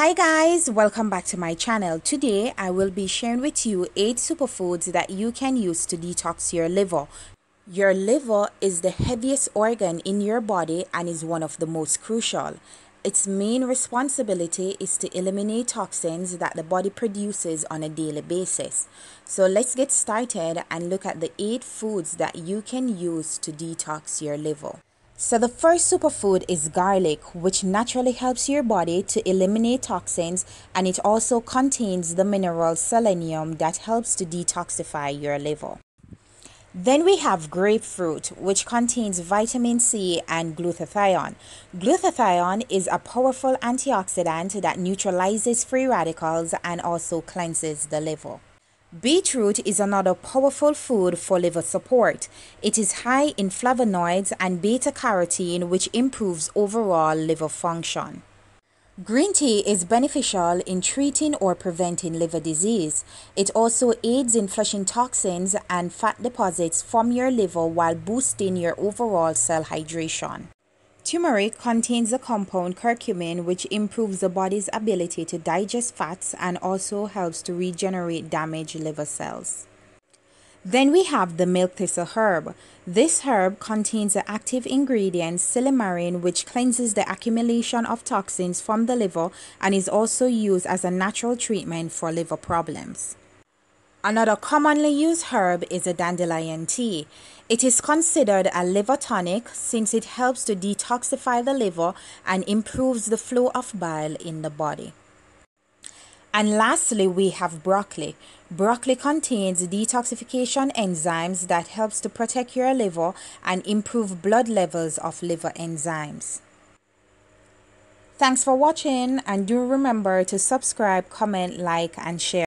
Hi guys, welcome back to my channel. Today I will be sharing with you 8 superfoods that you can use to detox your liver. Your liver is the heaviest organ in your body and is one of the most crucial. Its main responsibility is to eliminate toxins that the body produces on a daily basis. So let's get started and look at the 8 foods that you can use to detox your liver. So the first superfood is garlic, which naturally helps your body to eliminate toxins and it also contains the mineral selenium that helps to detoxify your liver. Then we have grapefruit, which contains vitamin C and glutathione. Glutathione is a powerful antioxidant that neutralizes free radicals and also cleanses the liver. Beetroot is another powerful food for liver support. It is high in flavonoids and beta carotene, which improves overall liver function. Green tea is beneficial in treating or preventing liver disease. It also aids in flushing toxins and fat deposits from your liver while boosting your overall cell hydration. Turmeric contains the compound curcumin, which improves the body's ability to digest fats and also helps to regenerate damaged liver cells. Then we have the milk thistle herb. This herb contains the active ingredient silymarin which cleanses the accumulation of toxins from the liver and is also used as a natural treatment for liver problems. Another commonly used herb is a dandelion tea. It is considered a liver tonic since it helps to detoxify the liver and improves the flow of bile in the body. And lastly, we have broccoli. Broccoli contains detoxification enzymes that helps to protect your liver and improve blood levels of liver enzymes. Thanks for watching and do remember to subscribe, comment, like and share.